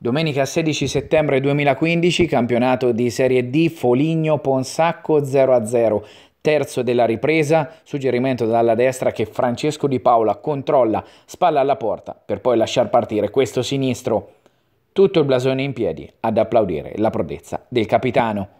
Domenica 16 settembre 2015, campionato di Serie D Foligno Ponsacco 0-0. Terzo della ripresa, suggerimento dalla destra che Francesco Di Paola controlla, spalla alla porta per poi lasciar partire questo sinistro. Tutto il blasone in piedi ad applaudire la prodezza del capitano.